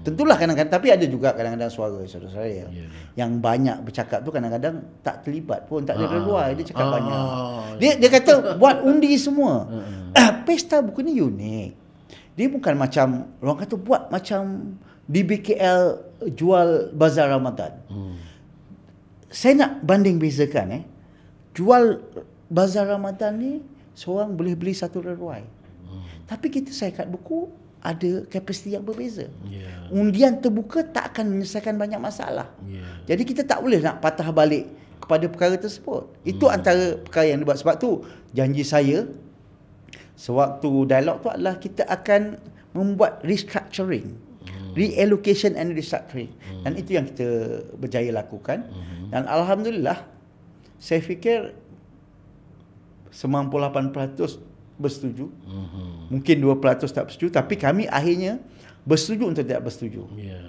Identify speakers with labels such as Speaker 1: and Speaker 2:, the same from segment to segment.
Speaker 1: Tentulah kadang-kadang tapi ada juga kadang-kadang suara saudara-saudara yeah. Ya, ya. yang banyak bercakap tu kadang-kadang tak terlibat pun tak ada ah. luar dia cakap Aa. Ah. banyak. Dia dia kata buat undi semua. Hmm, hmm. Ah, pesta buku ni unik. Dia bukan macam orang kata buat macam di BKL jual bazar Ramadan. Hmm. Saya nak banding bezakan eh. Jual bazar Ramadan ni seorang boleh beli satu leruai. Hmm. Tapi kita saya kat buku ada kapasiti yang berbeza. Yeah. Undian terbuka tak akan menyelesaikan banyak masalah. Yeah. Jadi kita tak boleh nak patah balik kepada perkara tersebut. Itu mm. antara perkara yang dibuat sebab tu janji saya sewaktu dialog tu adalah kita akan membuat restructuring, hmm. reallocation and restructuring. Mm. Dan itu yang kita berjaya lakukan. Mm. Dan alhamdulillah saya fikir 98% bersetuju. Mm-hmm. Mungkin 2% tak bersetuju tapi kami akhirnya bersetuju untuk tidak bersetuju. Yeah.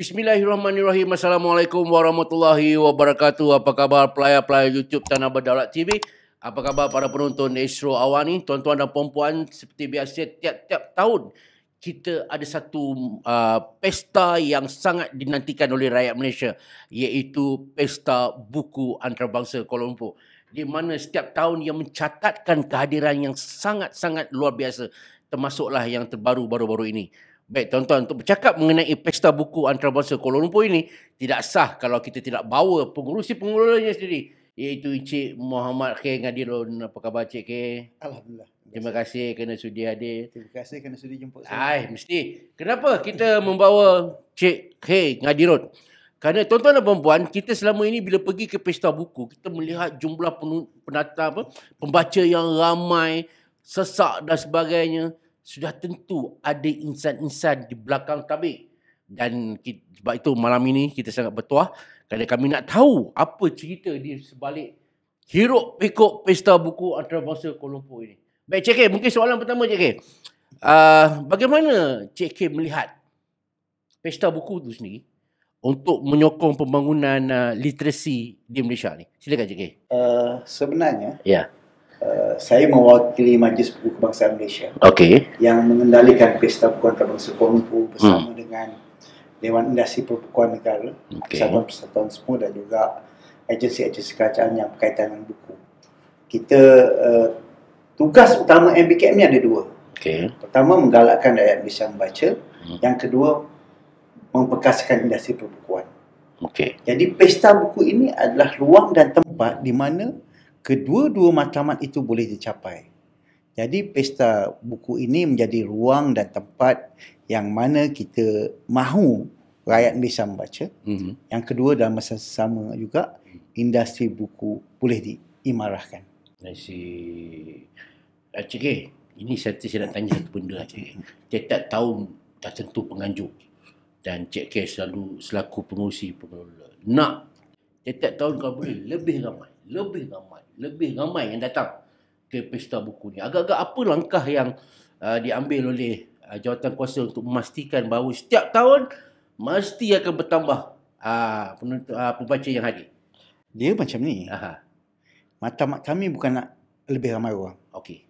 Speaker 2: Bismillahirrahmanirrahim. Assalamualaikum warahmatullahi wabarakatuh. Apa khabar pelayar-pelayar YouTube Tanah Berdaulat TV? Apa khabar para penonton Isro awani, ni? Tuan-tuan dan puan-puan, seperti biasa tiap-tiap tahun kita ada satu uh, pesta yang sangat dinantikan oleh rakyat Malaysia iaitu Pesta Buku Antarabangsa Kuala Lumpur di mana setiap tahun ia mencatatkan kehadiran yang sangat-sangat luar biasa termasuklah yang terbaru baru-baru ini. Baik tuan-tuan untuk bercakap mengenai pesta buku antarabangsa Kuala Lumpur ini tidak sah kalau kita tidak bawa pengurusi pengurusnya sendiri iaitu Encik Muhammad K. Ngadirun. Apa khabar Encik K? Alhamdulillah. Terima kasih kerana sudi hadir. Terima
Speaker 1: kasih kerana sudi jemput
Speaker 2: saya. Ai, mesti. Kenapa kita membawa Cik K Ngadirut? Kerana tuan-tuan dan puan kita selama ini bila pergi ke pesta buku, kita melihat jumlah penata apa, pembaca yang ramai, sesak dan sebagainya sudah tentu ada insan-insan di belakang tabik. Dan kita, sebab itu malam ini kita sangat bertuah kerana kami nak tahu apa cerita di sebalik hirup pekok pesta buku antarabangsa Kuala Lumpur ini. Baik Cik K, mungkin soalan pertama Cik K. Uh, bagaimana Cik K melihat
Speaker 1: pesta buku itu sendiri
Speaker 2: untuk menyokong pembangunan uh, literasi di Malaysia ni. Silakan Cik K.
Speaker 1: Uh, sebenarnya, Yeah. Eh, saya mewakili Majlis Pukul Kebangsaan Malaysia okay. yang mengendalikan Pesta Pukuan Kebangsaan Kuala bersama hmm. dengan Dewan Industri Perpukuan Negara, Persatuan-Persatuan semua dan juga agensi-agensi kerajaan yang berkaitan dengan buku. Kita uh, tugas utama MBKM ni ada dua. Okay. Pertama, menggalakkan rakyat Malaysia membaca. Hmm. Yang kedua, memperkasakan industri perbukuan. Okay. Jadi, Pesta Buku ini adalah ruang dan tempat di mana kedua-dua matlamat itu boleh dicapai. Jadi pesta buku ini menjadi ruang dan tempat yang mana kita mahu rakyat Malaysia membaca. Mm-hmm. Yang kedua dalam masa sama juga industri buku boleh diimarahkan.
Speaker 2: Nasi Acik, ini satu saya nak tanya satu benda cik. Tetap tahu tak tentu penganjur dan Cik K selalu selaku pengurusi pengelola. Nak tetap tahu kau boleh lebih ramai, lebih ramai lebih ramai yang datang ke pesta buku ni. Agak-agak apa langkah yang uh, diambil oleh uh, jawatan kuasa untuk memastikan bahawa setiap tahun mesti akan bertambah uh, uh, pembaca yang hadir. Dia macam
Speaker 1: ni. Aha. Matlamat kami bukan nak lebih ramai orang. Okey.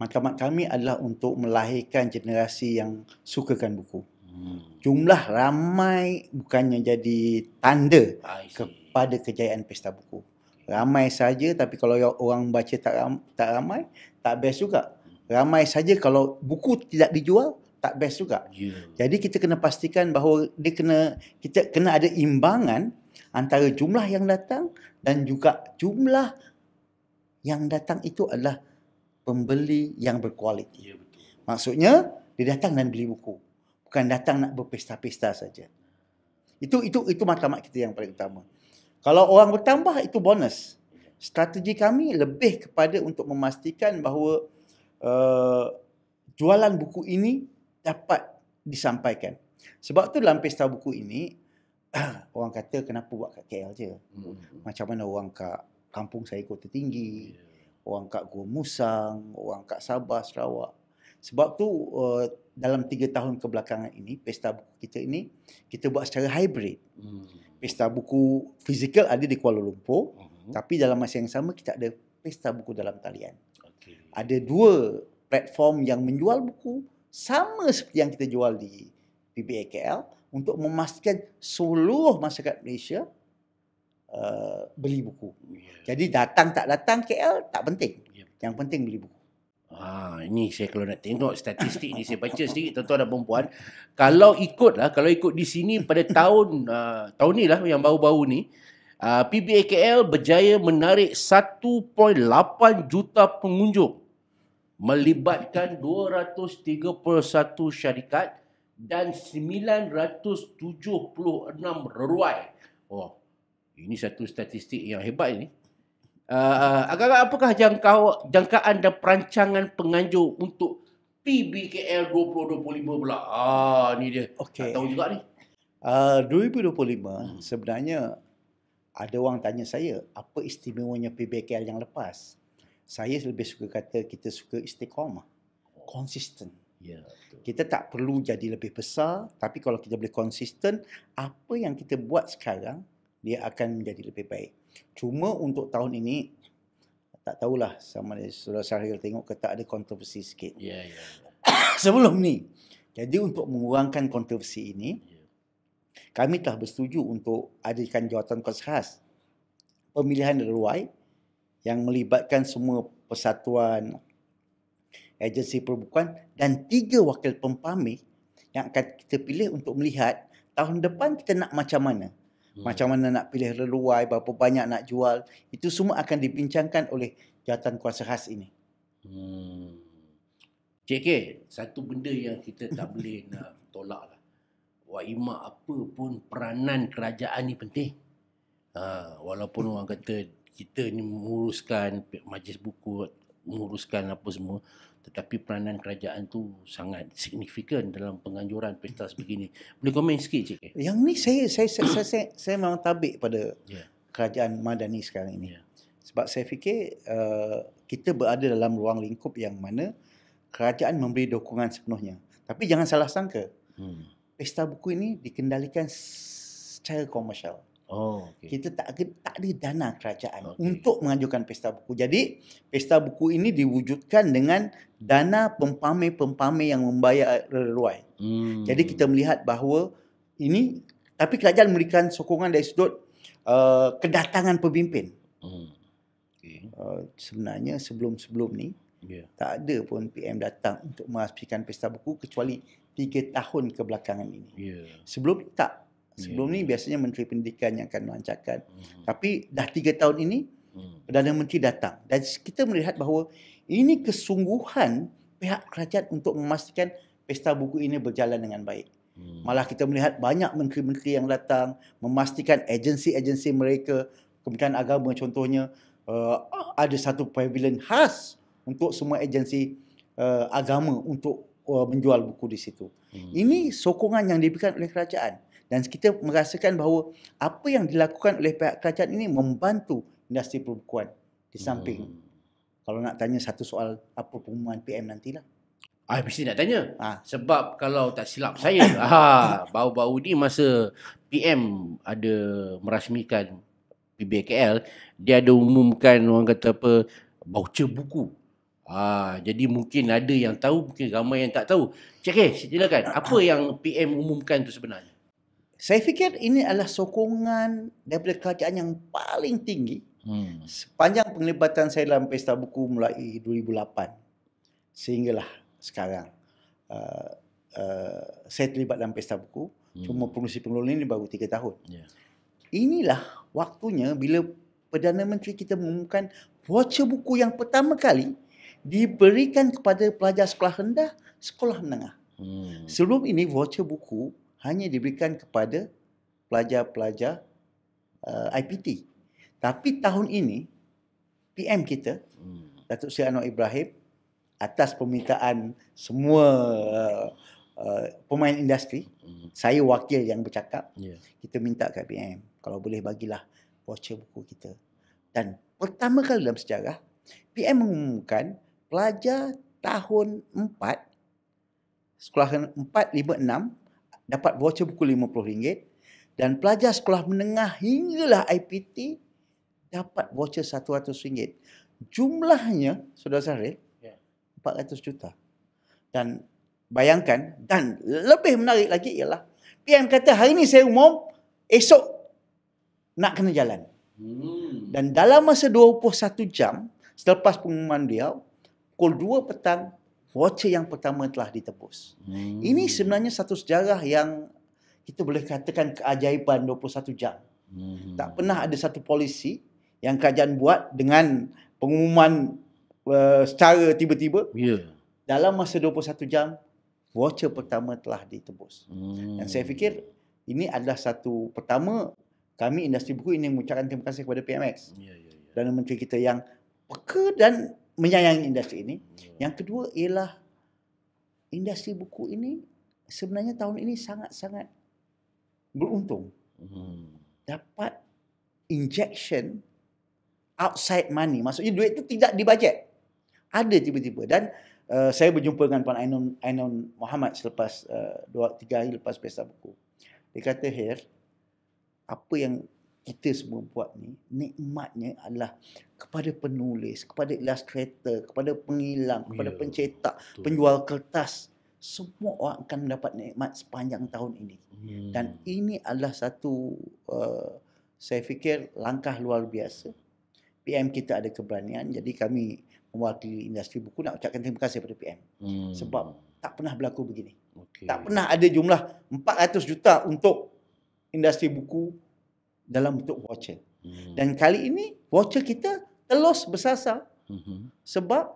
Speaker 1: Matlamat kami adalah untuk melahirkan generasi yang sukakan buku. Hmm. Jumlah ramai bukannya jadi tanda kepada kejayaan pesta buku. Hmm ramai saja tapi kalau orang baca tak ramai, tak ramai tak best juga ramai saja kalau buku tidak dijual tak best juga yeah. jadi kita kena pastikan bahawa dia kena kita kena ada imbangan antara jumlah yang datang dan juga jumlah yang datang itu adalah pembeli yang berkualiti yeah, betul. maksudnya dia datang dan beli buku bukan datang nak berpesta-pesta saja itu itu itu matlamat kita yang paling utama kalau orang bertambah itu bonus. Strategi kami lebih kepada untuk memastikan bahawa uh, jualan buku ini dapat disampaikan. Sebab tu dalam pesta buku ini orang kata kenapa buat kat KL je. Hmm. Macam mana orang kat kampung saya kota tinggi, yeah. orang kat Gua Musang, orang kat Sabah Sarawak. Sebab tu uh, dalam tiga tahun kebelakangan ini pesta buku kita ini kita buat secara hybrid. Hmm. Pesta buku fizikal ada di Kuala Lumpur hmm. tapi dalam masa yang sama kita ada pesta buku dalam talian. Ada dua platform yang menjual buku sama seperti yang kita jual di PBAKL untuk memastikan seluruh masyarakat Malaysia uh, beli buku. Jadi datang tak datang KL tak penting. Yang penting beli buku. Ah
Speaker 2: ini saya kalau nak tengok statistik ni, saya baca sendiri tuan-tuan perempuan. Kalau ikut lah, kalau ikut di sini pada tahun uh, tahun ni lah yang baru-baru ni, uh, ah, PBAKL berjaya menarik 1.8 juta pengunjung melibatkan 231 syarikat dan 976 reruai. Oh, ini satu statistik yang hebat ni. Uh, agak-agak apakah jangka jangkaan dan perancangan penganjur untuk PBKL 2025 pula?
Speaker 1: Ah, ni dia. Okay. tahu juga ni. Eh, uh, 2025 hmm. sebenarnya ada orang tanya saya apa istimewanya PBKL yang lepas. Saya lebih suka kata kita suka istiqamah. Konsisten. Ya, kita tak perlu jadi lebih besar tapi kalau kita boleh konsisten apa yang kita buat sekarang dia akan menjadi lebih baik. Cuma untuk tahun ini tak tahulah sama ada Saudara Syahril tengok ke tak ada kontroversi sikit. Ya, yeah, ya. ya. Sebelum ni. Jadi untuk mengurangkan kontroversi ini, yeah. kami telah bersetuju untuk adakan jawatan kos khas pemilihan leluai yang melibatkan semua persatuan agensi perbukuan dan tiga wakil pempamih yang akan kita pilih untuk melihat tahun depan kita nak macam mana hmm. macam mana nak pilih leluai, berapa banyak nak jual, itu semua akan dibincangkan oleh jawatan kuasa khas ini.
Speaker 3: Hmm.
Speaker 1: JK, satu benda yang kita tak boleh nak tolak lah. Wa
Speaker 2: apa pun peranan kerajaan ini penting. Ha, walaupun orang kata kita ni menguruskan majlis buku, menguruskan apa semua, tetapi peranan kerajaan tu sangat signifikan dalam penganjuran pesta sebegini. Boleh komen sikit
Speaker 1: cik? Yang ni saya saya saya saya, saya, saya memang tabik pada yeah. kerajaan Madani sekarang ini. Yeah. Sebab saya fikir uh, kita berada dalam ruang lingkup yang mana kerajaan memberi dokongan sepenuhnya. Tapi jangan salah sangka. Hmm. Pesta buku ini dikendalikan secara komersial. Oh, okay. Kita tak tak ada dana kerajaan okay. untuk mengajukan pesta buku. Jadi, pesta buku ini diwujudkan dengan dana pempamer-pempamer yang membayar reruai.
Speaker 3: Hmm. Jadi,
Speaker 1: kita melihat bahawa ini tapi kerajaan memberikan sokongan dari sudut uh, kedatangan pemimpin. Hmm. Okay. Uh, sebenarnya sebelum-sebelum ni yeah. tak ada pun PM datang untuk menghasilkan pesta buku kecuali tiga tahun kebelakangan ini. Yeah. Sebelum tak Sebelum yeah. ni biasanya Menteri Pendidikan yang akan melancarkan. Mm-hmm. Tapi dah tiga tahun ini, mm. Perdana Menteri datang. Dan kita melihat bahawa ini kesungguhan pihak kerajaan untuk memastikan pesta buku ini berjalan dengan baik. Mm. Malah kita melihat banyak menteri-menteri yang datang memastikan agensi-agensi mereka, Kementerian Agama contohnya, uh, ada satu pavilion khas untuk semua agensi uh, agama untuk uh, menjual buku di situ. Mm. Ini sokongan yang diberikan oleh kerajaan dan kita merasakan bahawa apa yang dilakukan oleh pihak kerajaan ini membantu industri perbukuan di samping hmm. kalau nak tanya satu soal apa pengumuman PM nantilah
Speaker 2: Ah, mesti nak tanya. Ha. Sebab kalau tak silap saya, ha, bau-bau ni masa PM ada merasmikan PBKL, dia ada umumkan orang kata apa, baucer buku. Ha, jadi mungkin ada yang tahu, mungkin ramai yang tak tahu. Cik Keh, silakan. Apa yang PM umumkan tu sebenarnya?
Speaker 1: saya fikir ini adalah sokongan daripada kerajaan yang paling tinggi hmm. sepanjang penglibatan saya dalam pesta buku mulai 2008 sehinggalah sekarang. Uh, uh, saya terlibat dalam pesta buku hmm. cuma pengurusi pengelolaan ini baru tiga tahun. Yeah. Inilah waktunya bila Perdana Menteri kita mengumumkan voucher buku yang pertama kali diberikan kepada pelajar sekolah rendah, sekolah menengah. Hmm. Sebelum ini voucher buku hanya diberikan kepada pelajar-pelajar uh, IPT. Tapi tahun ini PM kita hmm. Datuk Seri Anwar Ibrahim atas permintaan semua uh, uh, pemain industri, hmm. saya wakil yang bercakap, yeah. kita minta kat PM kalau boleh bagilah voucher buku kita. Dan pertama kali dalam sejarah PM mengumumkan pelajar tahun 4 sekolah 4 5 6 dapat voucher buku RM50 dan pelajar sekolah menengah hinggalah IPT dapat voucher RM100. Jumlahnya, Saudara Syahril, yeah. Ya. 400 juta. Dan bayangkan, dan lebih menarik lagi ialah PM kata hari ini saya umum, esok nak kena jalan. Hmm. Dan dalam masa 21 jam, selepas pengumuman dia, pukul 2 petang, voucher yang pertama telah ditebus.
Speaker 3: Hmm. Ini
Speaker 1: sebenarnya satu sejarah yang kita boleh katakan keajaiban 21 jam.
Speaker 3: Hmm. Tak
Speaker 1: pernah ada satu polisi yang kerajaan buat dengan pengumuman uh, secara tiba-tiba. Yeah. Dalam masa 21 jam, voucher pertama telah ditebus. Hmm. Dan saya fikir ini adalah satu pertama kami industri buku ini mengucapkan terima kasih kepada PMX. Yeah, yeah, yeah. Dan menteri kita yang peka dan menyayangi industri ini. Hmm. Yang kedua ialah industri buku ini sebenarnya tahun ini sangat-sangat beruntung. Hmm. Dapat injection outside money. Maksudnya duit itu tidak dibajet. Ada tiba-tiba. Dan uh, saya berjumpa dengan Puan Ainun, Ainun Muhammad selepas uh, dua, tiga hari lepas pesta buku. Dia kata, Her, apa yang kita semua buat ni nikmatnya adalah kepada penulis, kepada ilustrator, kepada pengilang, kepada yeah. pencetak, Betul. penjual kertas, semua orang akan dapat nikmat sepanjang tahun ini. Hmm. Dan ini adalah satu uh, saya fikir langkah luar biasa. PM kita ada keberanian jadi kami mewakili industri buku nak ucapkan terima kasih kepada PM. Hmm. Sebab tak pernah berlaku begini. Okay. Tak pernah ada jumlah 400 juta untuk industri buku dalam bentuk voucher. Hmm. Dan kali ini voucher kita telus bersasar. Hmm. Sebab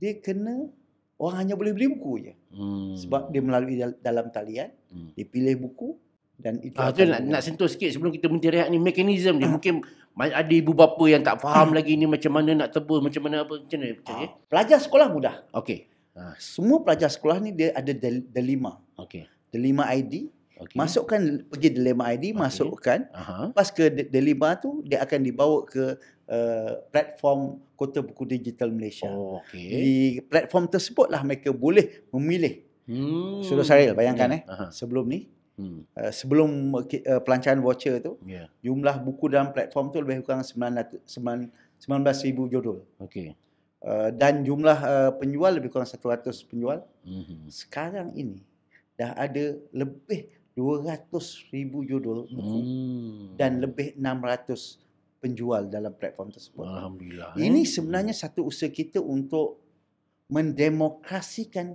Speaker 1: dia kena orang hanya boleh beli buku je.
Speaker 3: Hmm. Sebab dia
Speaker 1: melalui dalam talian, hmm. dia pilih buku dan itu ah, tu nak, nak
Speaker 2: sentuh sikit sebelum kita menti rehat ni mekanisme dia. Ah. Mungkin ada ibu bapa yang tak faham ah. lagi ni macam mana nak tebu, macam mana apa macam mana. Ah. Eh?
Speaker 1: Pelajar sekolah mudah. Okey. Ah. semua pelajar sekolah ni dia ada delima. Okey. Delima ID Okay. Masukkan pergi dilema ID, okay. masukkan. Uh-huh. Lepas ke dilema tu, dia akan dibawa ke uh, platform Kota Buku Digital Malaysia. Oh, okay. Di platform tersebutlah mereka boleh memilih.
Speaker 3: Hmm. Sudah saril,
Speaker 1: bayangkan hmm. eh. Uh-huh. Sebelum ni. Hmm. Uh, sebelum uh, pelancaran voucher tu, yeah. jumlah buku dalam platform tu lebih kurang 19,000 jodoh. Okay. Uh, dan jumlah uh, penjual lebih kurang 100 penjual. Mm-hmm. Sekarang ini dah ada lebih 200 ribu judul buku hmm. dan lebih 600 penjual dalam platform tersebut. Alhamdulillah. Eh. Ini sebenarnya satu usaha kita untuk mendemokrasikan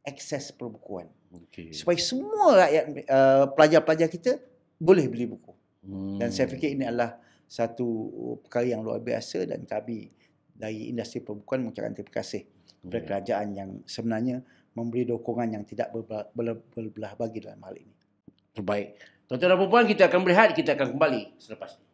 Speaker 1: akses perbukuan. Okay. Supaya semua rakyat, uh, pelajar-pelajar kita boleh beli buku. Hmm. Dan saya fikir ini adalah satu oh, perkara yang luar biasa dan kami dari industri perbukuan mengucapkan terima kasih kepada kerajaan yang sebenarnya memberi dokongan yang tidak berbelah bagi dalam hal ini terbaik.
Speaker 2: Tuan-tuan dan puan kita akan berehat, kita akan kembali selepas ini.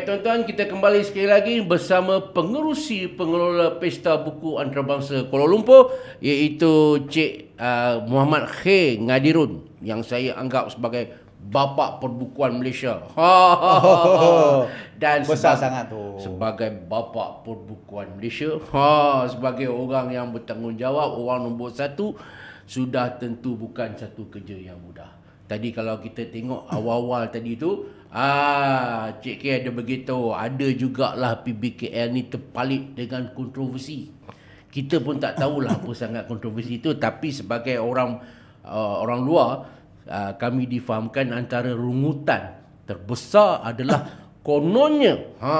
Speaker 2: Baik tuan-tuan, kita kembali sekali lagi bersama pengerusi pengelola Pesta Buku Antarabangsa Kuala Lumpur iaitu Cik uh, Muhammad Khair Ngadirun yang saya anggap sebagai bapa perbukuan Malaysia. Ha, ha, ha, ha, Dan besar sebagai, sangat tu. Sebagai bapa perbukuan Malaysia, ha, sebagai orang yang bertanggungjawab, orang nombor satu, sudah tentu bukan satu kerja yang mudah. Tadi kalau kita tengok awal-awal tadi tu, Ah, Cik K ada begitu. Ada jugalah PBKL ni terpalit dengan kontroversi. Kita pun tak tahulah apa sangat kontroversi itu. Tapi sebagai orang uh, orang luar, uh, kami difahamkan antara rungutan terbesar adalah kononnya ha,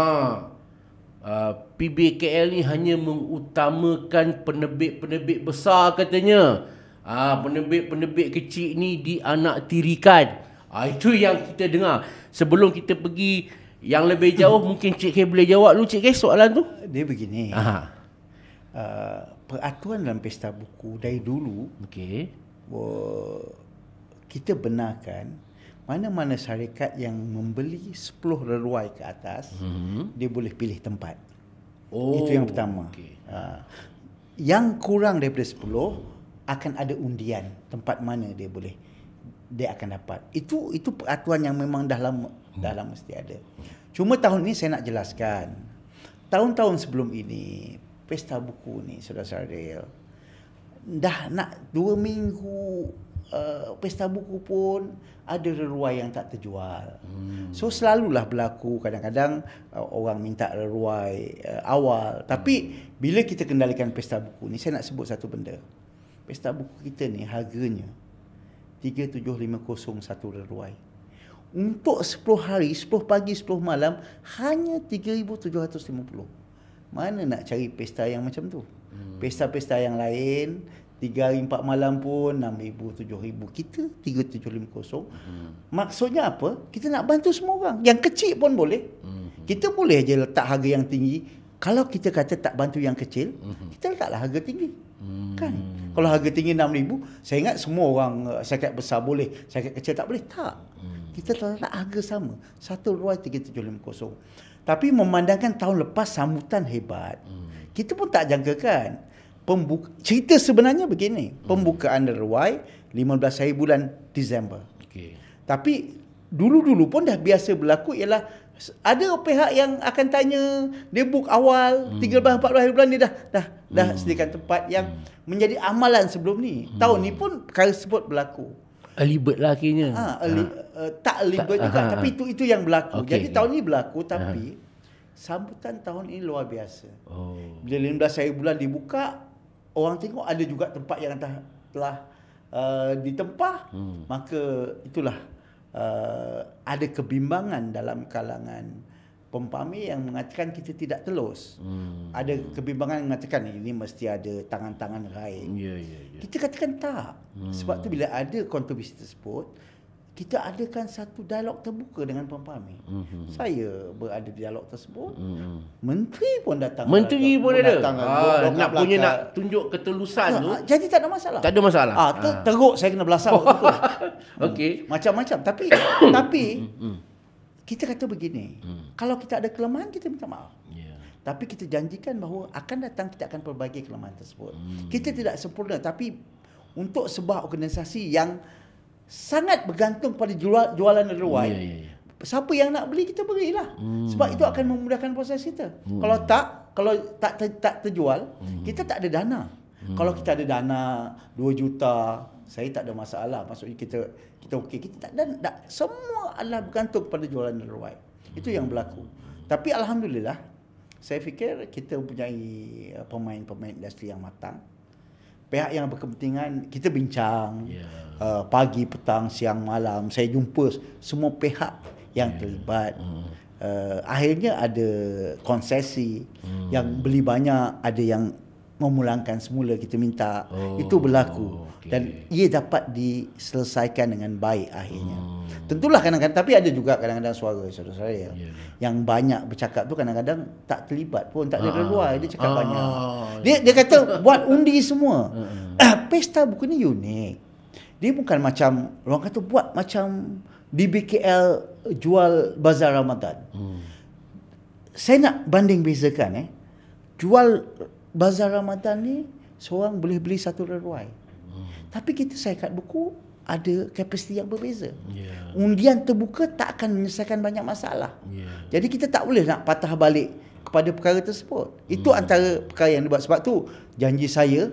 Speaker 2: uh, PBKL ni hanya mengutamakan penerbit-penerbit besar katanya. Ah, uh, penerbit-penerbit kecil ni dianaktirikan. tirikan. Ah, itu yang kita dengar. Sebelum kita pergi yang lebih jauh, mungkin Cik K boleh jawab dulu Cik K soalan tu. Dia
Speaker 1: begini. Uh, peraturan dalam pesta buku dari dulu, okay. Uh, kita benarkan mana-mana syarikat yang membeli 10 reluai ke atas, mm-hmm. dia boleh pilih tempat. Oh, itu yang pertama. Okay. Uh, ah, yang kurang daripada 10, akan ada undian tempat mana dia boleh dia akan dapat. Itu itu peraturan yang memang dah lama hmm. dah lama mesti ada. Cuma tahun ini saya nak jelaskan. Tahun-tahun sebelum ini pesta buku ni sudah Saril dah nak dua minggu uh, pesta buku pun ada reruai yang tak terjual. Hmm. So selalulah berlaku kadang-kadang uh, orang minta reruai uh, awal. Tapi bila kita kendalikan pesta buku ni saya nak sebut satu benda. Pesta buku kita ni harganya 37501 Untuk 10 hari, 10 pagi, 10 malam Hanya 3750 Mana nak cari pesta yang macam tu hmm. Pesta-pesta yang lain 3 hari 4 malam pun 6000 7000 kita 3750. Hmm. Maksudnya apa? Kita nak bantu semua orang. Yang kecil pun boleh. Hmm. Kita boleh je letak harga yang tinggi. Kalau kita kata tak bantu yang kecil, hmm. kita letaklah harga tinggi. Hmm. Kan? Hmm. Kalau harga tinggi RM6,000, saya ingat semua orang uh, eh, syarikat besar boleh, syarikat kecil tak boleh. Tak. Hmm. Kita tak nak harga sama. Satu ruai RM3,750. Tapi memandangkan tahun lepas sambutan hebat, hmm. kita pun tak jangkakan. Pembuka, cerita sebenarnya begini. Hmm. Pembukaan hmm. ruai 15 hari bulan Disember. Okay. Tapi dulu-dulu pun dah biasa berlaku ialah ada pihak yang akan tanya dia book awal hmm. 13 14 hari bulan ni dah dah dah hmm. sediakan tempat yang hmm. menjadi amalan sebelum ni. Hmm. Tahun ni pun perkara sebut berlaku.
Speaker 2: Early bird lah akhirnya. Ha, ha. Uh, tak early bird juga ha, ha. tapi itu itu yang berlaku.
Speaker 1: Okay. Jadi tahun ni berlaku ha, ha. tapi ha. sambutan tahun ini luar biasa. Oh. Bila 15 hari bulan dibuka orang tengok ada juga tempat yang telah uh, ditempah hmm. maka itulah uh, ada kebimbangan dalam kalangan pempami yang mengatakan kita tidak telus. Hmm. Ada kebimbangan yang mengatakan ini mesti ada tangan-tangan raih. Yeah, yeah, yeah. Kita katakan tak. Hmm. Sebab tu bila ada kontroversi tersebut, kita adakan satu dialog terbuka dengan puan-puan ni. Mm-hmm. Saya berada di dialog tersebut. Mm-hmm. Menteri pun datang. Menteri pun, ada. Datang ha, ah, dok, nak punya nak tunjuk ketelusan ha, tu. Ah, jadi tak ada masalah. Tak ada masalah. Ah, ha, teruk saya kena belasah waktu Okey. Hmm, macam-macam tapi tapi hmm, hmm, hmm. kita kata begini. kalau kita ada kelemahan kita minta maaf. Yeah. Tapi kita janjikan bahawa akan datang kita akan perbaiki kelemahan tersebut. Hmm. Kita tidak sempurna tapi untuk sebuah organisasi yang sangat bergantung pada jual, jualan reruai. Yeah, yeah, yeah. Siapa yang nak beli kita berilah. Mm. Sebab itu akan memudahkan proses kita. Mm. Kalau tak, kalau tak ter, tak terjual, mm. kita tak ada dana.
Speaker 3: Mm. Kalau
Speaker 1: kita ada dana 2 juta, saya tak ada masalah. Maksudnya kita kita okey, kita tak dan tak semua adalah bergantung pada jualan reruai. Itu mm. yang hmm. berlaku. Tapi alhamdulillah saya fikir kita mempunyai eh, pemain-pemain industri yang matang. Pihak yang berkepentingan kita bincang. Yeah uh, pagi, petang, siang, malam. Saya jumpa semua pihak yang ya. terlibat. Hmm. Uh, akhirnya ada konsesi hmm. yang beli banyak, ada yang memulangkan semula kita minta. Oh. Itu berlaku oh, okay. dan ia dapat diselesaikan dengan baik akhirnya. Hmm. Tentulah kadang-kadang tapi ada juga kadang-kadang suara saudara-saudara yeah. Ya. yang banyak bercakap tu kadang-kadang tak terlibat pun, tak ada ah. luar dia cakap ah. banyak. Dia dia kata buat undi semua. Ah, Pesta buku ni unik dia bukan macam orang kata buat macam DBKL jual bazar Ramadan. Hmm. Saya nak banding bezakan eh. Jual bazar Ramadan ni seorang boleh beli satu reruai. Hmm. Tapi kita saya kat buku ada kapasiti yang berbeza. Yeah. Undian terbuka tak akan menyelesaikan banyak masalah. Yeah. Jadi kita tak boleh nak patah balik kepada perkara tersebut. Itu hmm. antara perkara yang dibuat sebab tu janji saya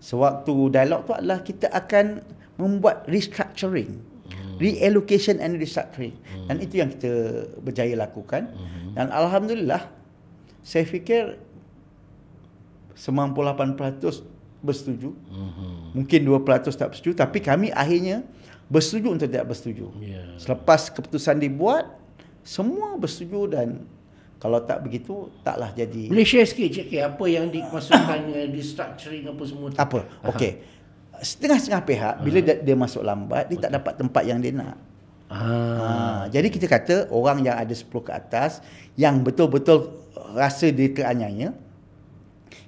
Speaker 1: sewaktu dialog tu adalah kita akan membuat restructuring hmm. reallocation and restructuring hmm. dan itu yang kita berjaya lakukan hmm. dan alhamdulillah saya fikir 98% bersetuju
Speaker 3: hmm.
Speaker 1: mungkin 2% tak bersetuju tapi kami akhirnya bersetuju untuk tidak bersetuju yeah. selepas keputusan dibuat semua bersetuju dan kalau tak begitu, taklah jadi. Boleh share sikit je okay,
Speaker 2: apa yang dimasukkan di structuring apa semua tu. Apa?
Speaker 1: Okey. Setengah-setengah pihak bila dia, dia masuk lambat, dia Betul. tak dapat tempat yang dia nak. Ah. Ha, jadi kita kata orang yang ada 10 ke atas yang betul-betul rasa dia teranyanya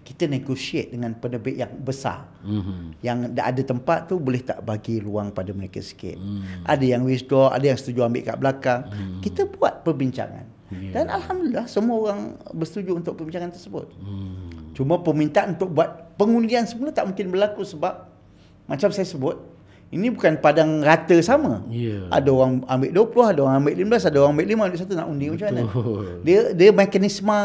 Speaker 1: kita negotiate dengan penerbit yang besar. Mm-hmm. Yang dah ada tempat tu boleh tak bagi ruang pada mereka sikit. Mm. Ada yang withdraw, ada yang setuju ambil kat belakang. Mm. Kita buat perbincangan. Ya. Dan Alhamdulillah semua orang bersetuju untuk perbincangan tersebut. Hmm. Cuma permintaan untuk buat pengundian semula tak mungkin berlaku sebab macam saya sebut, ini bukan padang rata sama. Yeah. Ada orang ambil 20, ada orang ambil 15, ada orang ambil 5, ada satu nak undi Betul. macam mana. Dia, dia mekanisme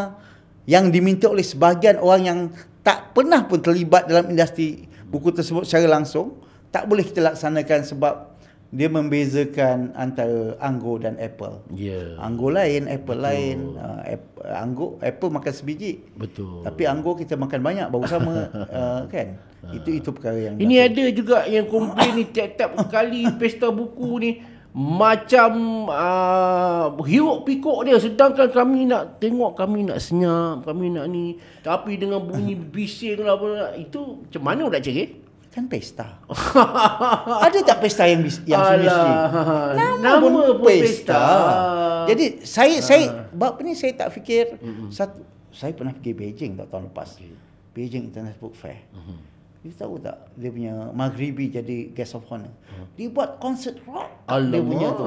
Speaker 1: yang diminta oleh sebahagian orang yang tak pernah pun terlibat dalam industri buku tersebut secara langsung, tak boleh kita laksanakan sebab dia membezakan antara anggur dan apple. Yeah. Anggur lain, apple Betul. lain. Uh, ap- anggur, apple makan sebiji. Betul. Tapi anggur kita makan banyak baru sama uh, kan. Ha. Itu itu perkara yang Ini ada tahu.
Speaker 2: juga yang komplain ni tiap-tiap kali pesta buku ni macam uh, hiruk pikuk dia sedangkan kami nak tengok kami nak senyap kami nak ni tapi dengan bunyi bising lah apa itu macam mana nak cerih kan pesta.
Speaker 1: Ada tak pesta yang yang seriously? Nama, Nama pun pesta. pesta. Jadi saya ha. saya bab ni saya tak fikir mm-hmm. satu saya pernah pergi Beijing tak tahun lepas. Okay. Beijing International Book Fair. Mm-hmm. Dia tahu tak dia punya Maghribi jadi guest of honor. hmm Dia buat konsert rock Alamak. dia punya tu.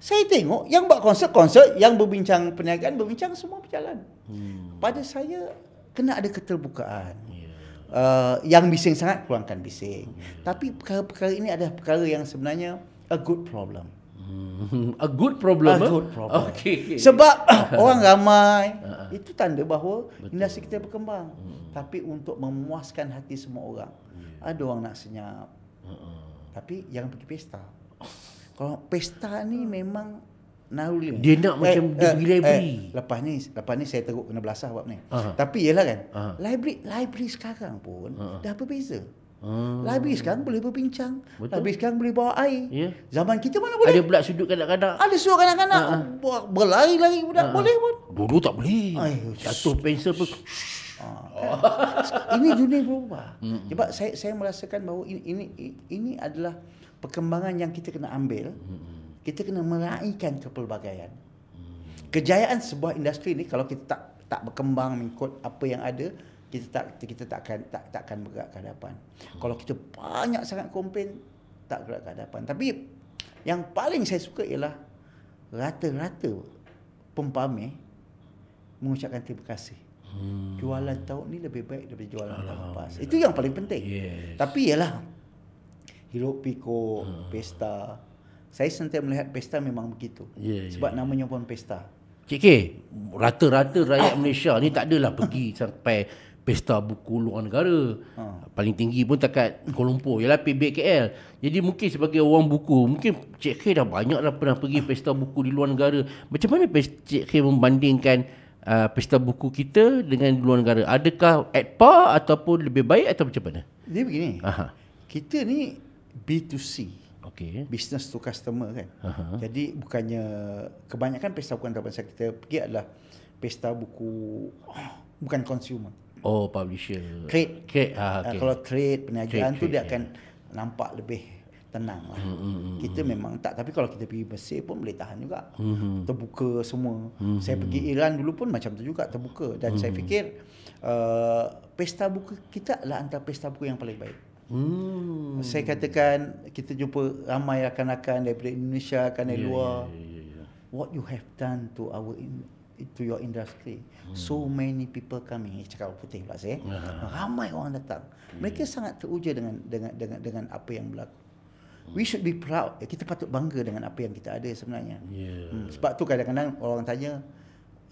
Speaker 1: Saya tengok yang buat konsert-konsert yang berbincang perniagaan berbincang semua perjalanan. Mm. Pada saya kena ada keterbukaan uh, yang bising sangat kurangkan bising. Hmm. Tapi perkara-perkara ini adalah perkara yang sebenarnya a good problem. Hmm. A good problem. A eh? good problem. Okay, okay. Sebab orang ramai uh-huh. itu tanda bahawa Betul. industri kita berkembang. Hmm. Tapi untuk memuaskan hati semua orang. Hmm. Ada orang nak senyap. uh Tapi jangan pergi pesta. Kalau pesta ni uh-huh. memang Naruli. Dia nak eh, macam eh, dia pergi eh, library. Eh, lepas ni lepas ni saya teruk kena belasah buat ni. Aha. Tapi ialah kan. Aha. Library library sekarang pun Aha. dah berbeza. Hmm. Library sekarang boleh berbincang. Betul. Library sekarang boleh bawa air. Yeah. Zaman kita mana boleh? Ada pula sudut kadang-kadang. Ada sudut kadang-kadang. Uh-huh. Berlari-lari budak uh-huh. boleh pun.
Speaker 2: Dulu tak boleh. Jatuh pensel pun.
Speaker 1: Ah, kan? Ini dunia berubah. Mm-hmm. Sebab saya, saya merasakan bahawa ini, ini, ini adalah perkembangan yang kita kena ambil. Mm-hmm kita kena meraihkan kepelbagaian. Kejayaan sebuah industri ni kalau kita tak tak berkembang mengikut apa yang ada, kita tak kita tak akan tak tak akan bergerak ke hadapan. Kalau kita banyak sangat komplain, tak bergerak ke hadapan. Tapi yang paling saya suka ialah rata-rata pempame mengucapkan terima kasih. Hmm. Jualan tahun ni lebih baik daripada jualan tahun lepas. Itu yang paling penting. Yes. Tapi ialah hirup pikuk, hmm. pesta, saya sentiasa melihat pesta memang begitu. Yeah, ya, Sebab yeah. namanya pun pesta. Cik KK,
Speaker 2: rata-rata rakyat Malaysia ni tak adalah pergi sampai pesta buku luar negara. Ha. Paling tinggi pun dekat Kuala Lumpur, ialah PBKL. Jadi mungkin sebagai orang buku, mungkin Cik K dah banyak dah pernah pergi pesta buku di luar negara. Macam mana Cik K membandingkan uh, pesta buku kita dengan luar negara? Adakah at par ataupun lebih baik atau macam mana? Dia begini, Aha.
Speaker 1: kita ni B2C. Okay. Business to customer kan. Uh-huh. Jadi bukannya kebanyakan pesta buku antarabangsa kita pergi adalah pesta buku oh, bukan consumer. Oh, publisher. Trade. Trade. Ah, ah okay. kalau trade, peniagaan trade, tu trade, dia yeah. akan ya. nampak lebih tenang lah. Mm-hmm. Kita hmm. memang tak. Tapi kalau kita pergi Mesir pun boleh tahan juga. Mm-hmm. Terbuka semua. Mm-hmm. Saya pergi Iran dulu pun macam tu juga. Terbuka. Dan mm-hmm. saya fikir uh, pesta buku kita adalah antara pesta buku yang paling baik.
Speaker 3: Hmm. Saya
Speaker 1: katakan kita jumpa ramai rakan-rakan daripada Indonesia, akan dari yeah, luar. Yeah, yeah, yeah. Ya. What you have done to our in, to your industry. Hmm. So many people coming. Ini cakap putih pula saya. Uh. Ramai orang datang. Yeah. Mereka sangat teruja dengan dengan dengan dengan apa yang berlaku. Hmm. We should be proud. Ya, kita patut bangga dengan apa yang kita ada sebenarnya. Yeah. Hmm. Sebab tu kadang-kadang orang tanya,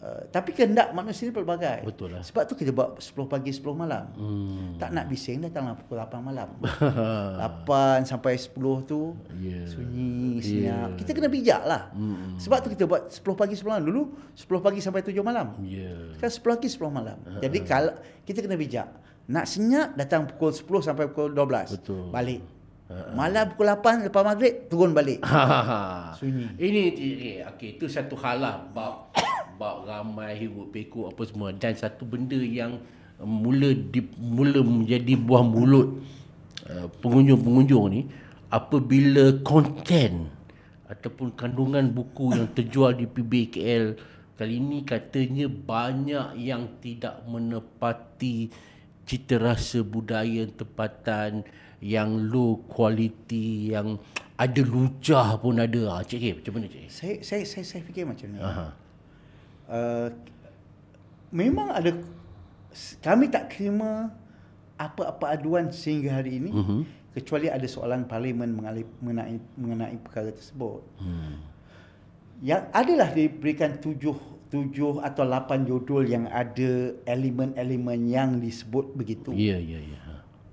Speaker 1: Eh, tapi kehendak manusia ni pelbagai. Betul lah. Sebab tu kita buat 10 pagi 10 malam. Hmm. Tak nak bising datanglah pukul 8 malam. 8 sampai 10 tu yeah. sunyi, ya. senyap. Yeah. Kita kena bijak lah. Hmm. Sebab tu kita buat 10 pagi 10 malam. Dulu 10 pagi sampai 7 malam. Ya. Yeah. Kan 10 pagi 10 malam. Uh-huh. Jadi kalau kita kena bijak. Nak senyap datang pukul 10 sampai pukul 12. Betul. Balik. Ha. Malam pukul 8 lepas maghrib turun balik.
Speaker 2: Sunyi.
Speaker 1: Ini, ini eh, eh, okey
Speaker 2: itu satu hal lah sebab ramai hirup pekuk apa semua dan satu benda yang uh, mula di, mula menjadi buah mulut uh, pengunjung-pengunjung ni apabila konten ataupun kandungan buku yang terjual di PBKL kali ini katanya banyak yang tidak menepati cita rasa budaya tempatan yang low quality yang ada lucah pun ada. Ah, cik, cik macam mana cik? Saya saya saya,
Speaker 1: saya fikir macam ni. Aha. Eh, memang ada kami tak terima apa-apa aduan sehingga hari ini mm-hmm. kecuali ada soalan parlimen mengalip, mengenai mengenai perkara tersebut. Hmm. Yang adalah diberikan tujuh tujuh atau lapan jodul yang ada elemen-elemen yang disebut begitu. Ya ya ya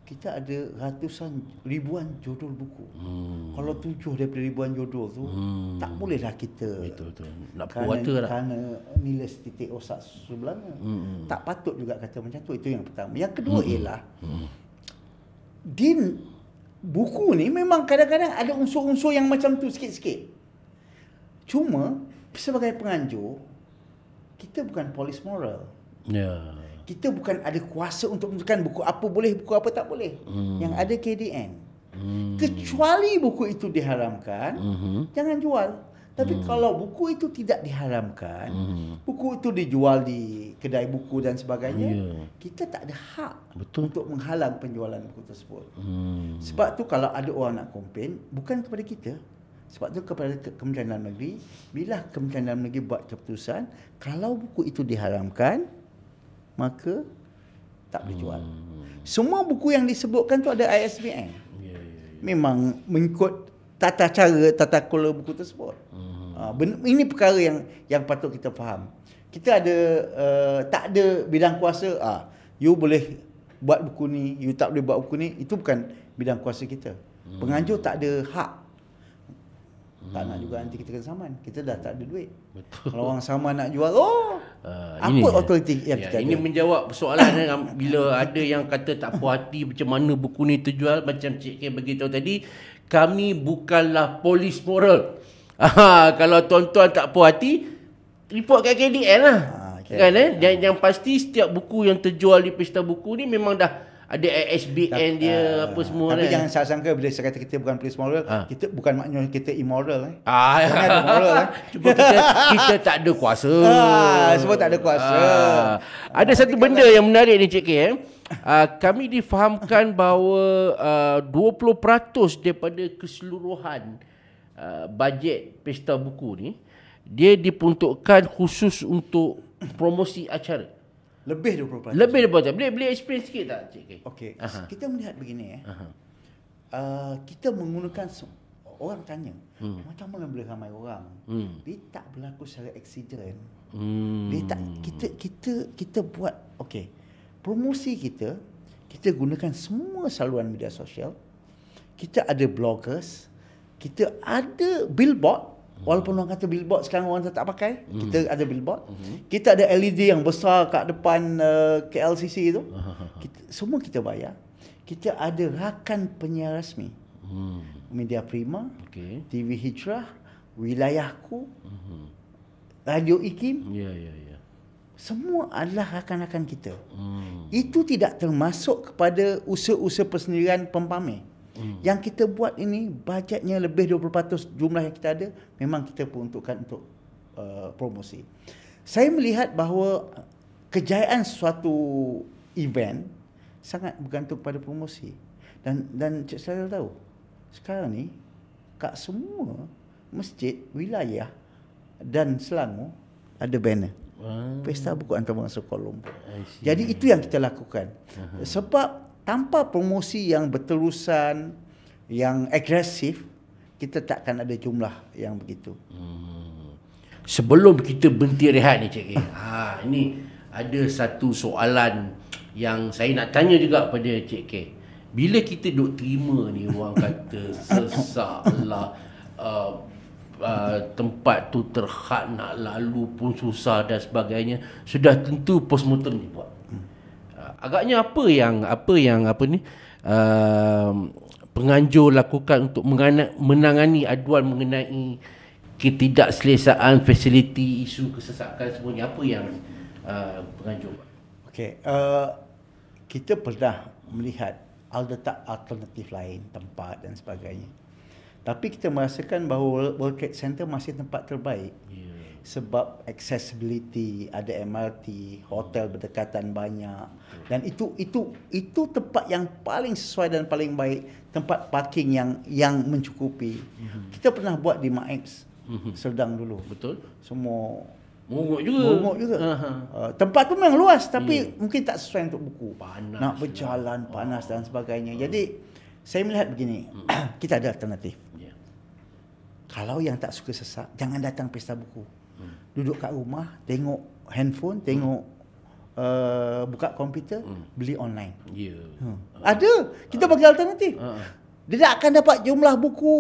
Speaker 1: kita ada ratusan ribuan jodoh buku. Hmm. Kalau tujuh daripada ribuan jodoh tu, hmm. tak bolehlah kita betul betul.
Speaker 3: Nak kerana, puata lah.
Speaker 1: Kerana nilai titik osak sebelah Hmm. Tak patut juga kata macam tu. Itu yang pertama. Yang kedua hmm. ialah hmm. di buku ni memang kadang-kadang ada unsur-unsur yang macam tu sikit-sikit. Cuma sebagai penganjur kita bukan polis moral. Yeah kita bukan ada kuasa untuk menentukan buku apa boleh buku apa tak boleh hmm. yang ada KDN hmm. kecuali buku itu diharamkan hmm. jangan jual tapi hmm. kalau buku itu tidak diharamkan hmm. buku itu dijual di kedai buku dan sebagainya yeah. kita tak ada hak Betul. untuk menghalang penjualan buku tersebut
Speaker 3: hmm.
Speaker 1: sebab tu kalau ada orang nak komplain bukan kepada kita sebab tu kepada Kementerian Dalam Negeri bila Kementerian Dalam Negeri buat keputusan kalau buku itu diharamkan maka tak boleh jual. Hmm. Semua buku yang disebutkan tu ada ISBN. Yeah, yeah, yeah. Memang mengikut tata cara tata kelola buku tersebut. Hmm. Uh, ini perkara yang yang patut kita faham. Kita ada uh, tak ada bidang kuasa ah uh, you boleh buat buku ni, you tak boleh buat buku ni, itu bukan bidang kuasa kita. Hmm. Penganjur tak ada hak hmm. tak nak juga nanti kita kena saman kita dah tak ada duit betul kalau orang sama nak jual oh uh, apa ini, authority yang ya, kita ini ada? menjawab persoalan
Speaker 2: bila ada yang kata tak puas hati macam mana buku ni terjual macam cik K bagi tahu tadi kami bukanlah polis moral ha, kalau tuan-tuan tak puas hati report kat KDN lah ha, ah, okay. kan eh yang, yang pasti setiap buku yang terjual di pesta buku ni memang dah ada HBN dia uh, apa semua tapi kan. jangan
Speaker 1: salah sangka bila saya kata kita bukan police moral uh. kita bukan maknanya kita immoral eh. Uh. ah moral eh. cuba kita kita tak ada kuasa uh, semua tak ada kuasa uh. ada uh, satu benda kan yang
Speaker 2: menarik ni cik K eh Uh, kami difahamkan bahawa uh, 20% daripada keseluruhan uh, bajet pesta buku ni dia dipuntukkan khusus untuk promosi acara. Lebih 20%. Lebih
Speaker 1: 20%. Boleh boleh explain sikit tak Cik Okey. uh Kita melihat begini eh. uh kita menggunakan orang tanya hmm. macam mana boleh ramai orang hmm. dia tak berlaku secara accident hmm. dia tak kita kita kita buat okey promosi kita kita gunakan semua saluran media sosial kita ada bloggers kita ada billboard hmm. Walaupun orang kata billboard sekarang orang tak pakai, mm. kita ada billboard. Mm-hmm. Kita ada LED yang besar kat depan uh, eh, KLCC itu. Kita, semua kita bayar. Kita ada rakan penyiar rasmi. Mm. Media Prima, okay. TV Hijrah, Wilayahku, mm-hmm. Radio IKIM. Ya, yeah, ya, yeah, ya. Yeah. Semua adalah rakan-rakan kita. Mm. Itu tidak termasuk kepada usaha-usaha persendirian pempamer. Hmm. Yang kita buat ini bajetnya lebih 20% jumlah yang kita ada memang kita peruntukkan untuk uh, promosi. Saya melihat bahawa uh, kejayaan suatu event sangat bergantung pada promosi. Dan dan Cik saya tahu. Sekarang ni kat semua masjid wilayah dan Selangor ada banner. Pesta buku antarabangsa Kuala Lumpur. Jadi itu yang kita lakukan. Sebab tanpa promosi yang berterusan yang agresif kita takkan ada jumlah yang begitu
Speaker 3: hmm.
Speaker 1: sebelum kita berhenti rehat ni cik ha ini ada satu soalan
Speaker 2: yang saya nak tanya juga pada cik K bila kita duk terima ni orang kata sesaklah uh, Uh, tempat tu terhad nak lalu pun susah dan sebagainya sudah tentu postmortem ni, hmm agaknya apa yang apa yang apa ni uh, penganjur lakukan untuk menangani aduan mengenai ketidakselesaan
Speaker 1: fasiliti isu kesesakan semua ni apa yang uh, penganjur okey uh, kita pernah melihat ada tak alternatif lain tempat dan sebagainya tapi kita merasakan bahawa World Trade Center masih tempat terbaik yeah sebab accessibility ada MRT hotel berdekatan banyak dan itu itu itu tempat yang paling sesuai dan paling baik tempat parking yang yang mencukupi mhm. kita pernah buat di Max mhm. Serdang dulu betul semua Mungut juga. Mungut
Speaker 3: juga. Uh-huh.
Speaker 1: Tempat tu memang luas tapi hmm. mungkin tak sesuai untuk buku. Panas. Nak lah. berjalan lah. panas dan sebagainya. Hmm. Jadi saya melihat begini, hmm. kita ada alternatif. Yeah. Kalau yang tak suka sesak, jangan datang pesta buku duduk kat rumah tengok handphone tengok hmm. uh, buka komputer hmm. beli online yeah. hmm. uh. ada kita uh. bagi alternatif uh. dia tak akan dapat jumlah buku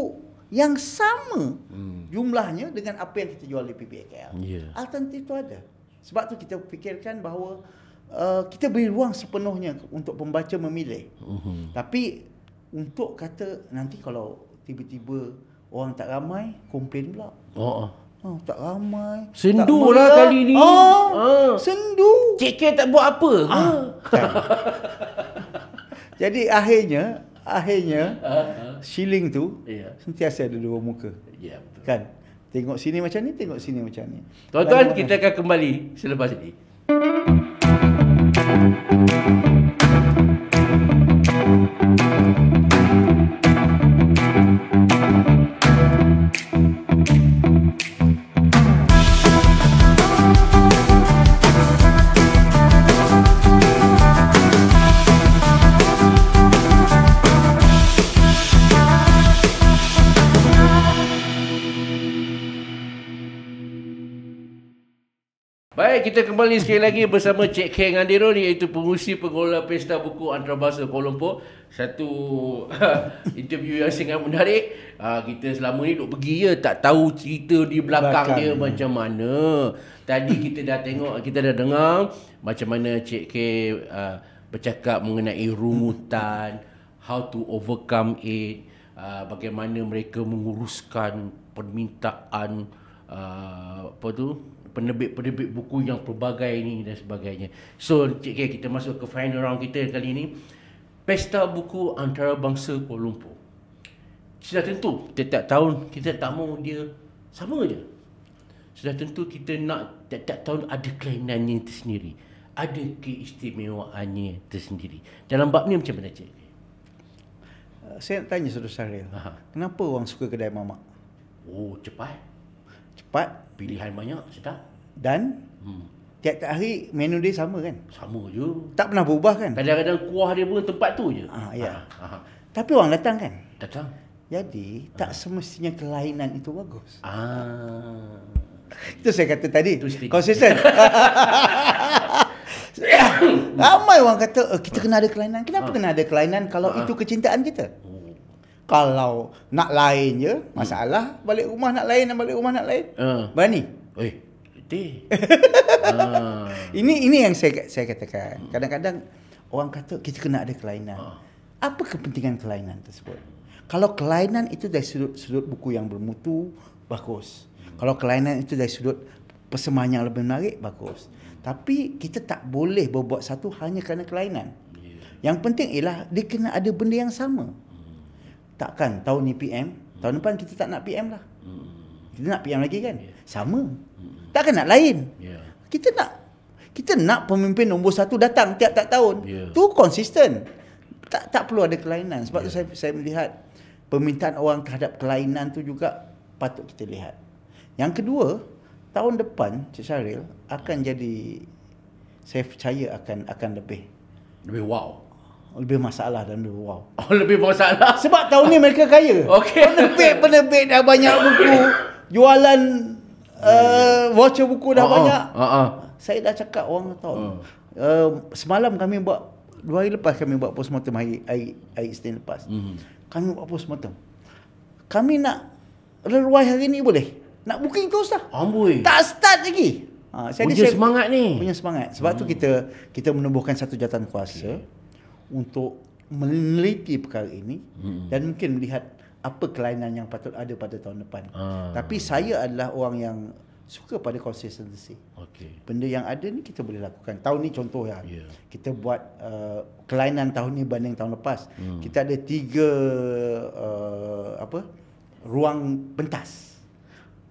Speaker 1: yang sama hmm. jumlahnya dengan apa yang kita jual di PPKL yeah. alternatif itu ada sebab tu kita fikirkan bahawa Uh, kita beri ruang sepenuhnya untuk pembaca memilih. Uhum. Tapi untuk kata nanti kalau tiba-tiba orang tak ramai, komplain pula. Oh. oh. Oh, tak ramai. Sendu tak lah kali ni. Ah, ah. Sendu. KK tak buat apa. Ah. Kan. Jadi akhirnya, akhirnya ah, ah. shilling tu yeah. sentiasa ada dua muka. yeah, betul. Kan? Tengok sini macam ni, tengok sini macam ni. Tuan-tuan,
Speaker 2: kita akan kembali selepas ini. Thank you. Baik, kita kembali sekali lagi bersama Cik Kang Andirun iaitu pengurusi pengelola Pesta Buku Antarabangsa Kuala Lumpur. Satu interview yang sangat menarik. Uh, kita selama ni duk pergi ya, tak tahu cerita di belakang, belakang dia ni. macam mana. Tadi kita dah tengok, kita dah dengar macam mana Cik K uh, bercakap mengenai rumutan, how to overcome it, uh, bagaimana mereka menguruskan permintaan uh, apa tu? penerbit-penerbit buku yang pelbagai ini dan sebagainya. So, Encik K, kita masuk ke final round kita kali ini. Pesta Buku Antarabangsa Kuala Lumpur. Sudah tentu, tiap tahun kita tak mahu dia sama saja. Sudah tentu kita nak tiap tahun ada kelainannya tersendiri. Ada keistimewaannya
Speaker 1: tersendiri. Dalam bab ni macam mana, Encik? Uh, saya nak tanya Saudara Syaril. Kenapa orang suka kedai mamak? Oh, cepat. Cepat, pilihan banyak sedap dan hmm. tiap-tiap hari menu dia sama kan sama je tak pernah berubah kan kadang-kadang kuah dia pun tempat tu je ha, ya. ha, ha. tapi orang datang kan datang jadi tak semestinya kelainan itu bagus ha. itu saya kata tadi konsisten ramai orang kata eh, kita kena ada kelainan kenapa ha. kena ada kelainan kalau ha. itu kecintaan kita kalau nak lain je masalah hmm. balik rumah nak lain dan balik rumah nak lain uh. berani oi reti uh. ini ini yang saya saya katakan hmm. kadang-kadang orang kata kita kena ada kelainan uh. apa kepentingan kelainan tersebut kalau kelainan itu dari sudut sudut buku yang bermutu bagus kalau kelainan itu dari sudut persembahan yang lebih menarik bagus tapi kita tak boleh berbuat satu hanya kerana kelainan ya. yang penting ialah dia kena ada benda yang sama takkan tahun ni PM, tahun depan kita tak nak PM lah. Kita nak PM lagi kan? Ya. Sama. Hmm. Takkan nak lain. Ya. Kita nak kita nak pemimpin nombor satu datang tiap-tiap tahun. Yeah. Tu konsisten. Tak tak perlu ada kelainan. Sebab yeah. tu ya. saya saya melihat permintaan orang terhadap kelainan tu juga patut kita lihat. Yang kedua, tahun depan Cik Syaril akan hmm. jadi saya percaya akan akan lebih lebih wow lebih masalah dan lebih wow. Oh, lebih masalah? Sebab tahun ni mereka kaya. Okey. Penerbit-penerbit dah banyak buku. Jualan uh, voucher buku dah uh-uh. banyak. Uh-uh. Saya dah cakap orang tahu. Uh. Uh, semalam kami buat, dua hari lepas kami buat postmortem hari, hari, hari Isnin lepas. Mm. Kami buat postmortem. Kami nak reruai hari ni boleh? Nak booking terus dah. Amboi. Tak start lagi. Ha, punya semangat ni. Punya semangat. Sebab hmm. tu kita kita menumbuhkan satu jawatan kuasa. Okay untuk meneliti perkara ini hmm. dan mungkin melihat apa kelainan yang patut ada pada tahun depan.
Speaker 2: Ah. Tapi
Speaker 1: saya adalah orang yang suka pada konsistensi. Okay. Benda yang ada ni kita boleh lakukan. Tahun ni contoh lah. ya. Yeah. Kita buat uh, kelainan tahun ni banding tahun lepas. Hmm. Kita ada tiga uh, apa? ruang pentas.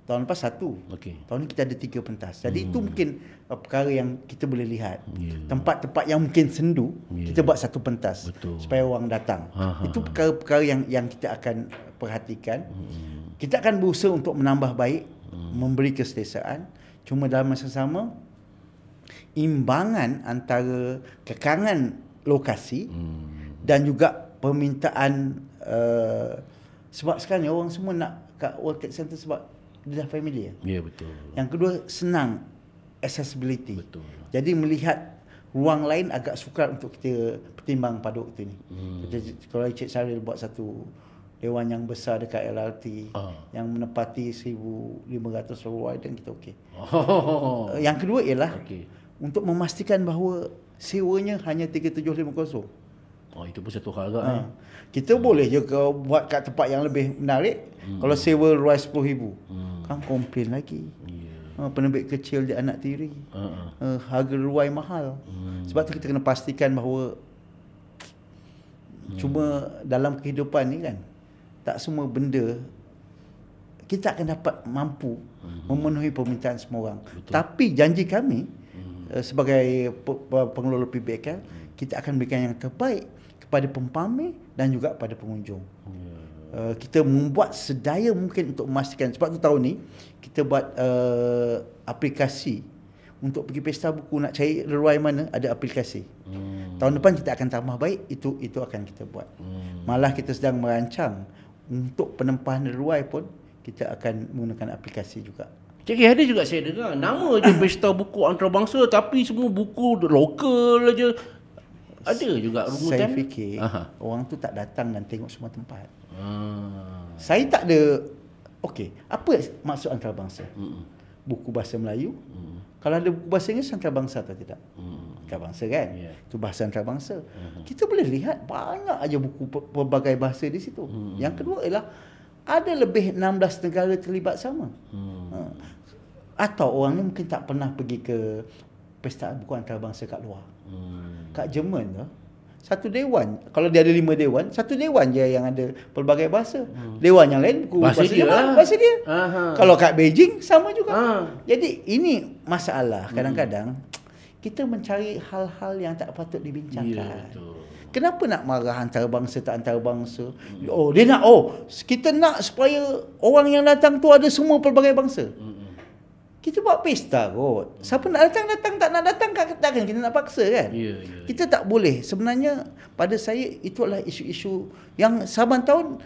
Speaker 1: Tahun lepas satu. Okay. Tahun ni kita ada tiga pentas. Jadi hmm. itu mungkin uh, perkara yang kita boleh lihat. Yeah. Tempat-tempat yang mungkin sendu, yeah. kita buat satu pentas. Betul. Supaya orang datang. Aha. Ha, itu ha. perkara-perkara yang yang kita akan perhatikan. Hmm. Kita akan berusaha untuk menambah baik, hmm. memberi kesetiaan. Cuma dalam masa sama, imbangan antara kekangan lokasi hmm. dan juga permintaan uh, sebab sekarang ni orang semua nak kat World Trade Center sebab dia dah familiar. Ya yeah, betul. Yang kedua senang accessibility. Betul. Jadi melihat ruang lain agak sukar untuk kita pertimbang pada waktu ni. Hmm. Kalau Encik Syaril buat satu dewan yang besar dekat LRT uh. Ah. yang menepati 1500 wide dan kita okey. Oh. Eh, yang kedua ialah okay. untuk memastikan bahawa sewanya hanya 3750. Oh itu pun satu hal agak ah. ha. eh. Kita hmm. boleh je ke buat kat tempat yang lebih menarik hmm. kalau sewa ruang 10000. Hmm. Kan komplain lagi yeah. Ha, uh, Penerbit kecil dia anak tiri uh-uh. uh, Harga ruai mahal hmm. Sebab tu kita kena pastikan bahawa hmm. Cuma dalam kehidupan ni kan Tak semua benda Kita akan dapat mampu hmm. Memenuhi permintaan semua orang Betul. Tapi janji kami hmm. Eh, sebagai pengelola PBKL hmm. Kita akan berikan yang terbaik Kepada pempamer dan juga pada pengunjung yeah. Eh, kita membuat sedaya mungkin untuk memastikan sebab tu tahun ni kita buat uh, aplikasi untuk pergi pesta buku nak cari leluai mana ada aplikasi. Hmm. Tahun depan kita akan tambah baik itu itu akan kita buat. Hmm. Malah kita sedang merancang untuk penempahan leluai pun kita akan menggunakan aplikasi juga.
Speaker 2: Cik ada juga saya dengar nama je pesta
Speaker 1: buku antarabangsa tapi semua buku
Speaker 2: lokal aja.
Speaker 1: Ada juga rumah Saya fikir Aha. orang tu tak datang dan tengok semua tempat. Ha. Saya tak ada okey, apa maksud antarabangsa? Hmm. Buku bahasa Melayu. Hmm. Kalau ada buku bahasa Inggeris antarabangsa atau tidak? Hmm. Antarabangsa kan? Itu bahasa antarabangsa.
Speaker 3: Hmm. Kita
Speaker 1: boleh lihat banyak aja buku pelbagai bahasa di situ. Hmm. Yang kedua ialah ada lebih 16 negara terlibat sama. Hmm. Atau orang ni mungkin tak pernah pergi ke pesta buku antarabangsa kat luar. Hmm. Kat Jerman tu satu dewan kalau dia ada lima dewan satu dewan je yang ada pelbagai bahasa hmm. dewan yang lain bahasa, bahasa dia, lah. bahasa dia kalau kat Beijing sama juga Aha. jadi ini masalah hmm. kadang-kadang kita mencari hal-hal yang tak patut dibincangkan yeah, ya, kenapa nak marah antarabangsa tak antarabangsa hmm. oh dia nak oh kita nak supaya orang yang datang tu ada semua pelbagai bangsa hmm kita buat pesta kot. Siapa nak datang datang tak nak datang kat kita kan kita nak paksa kan. Ya yeah, ya. kita tak boleh. Sebenarnya pada saya itu itulah isu-isu yang saban tahun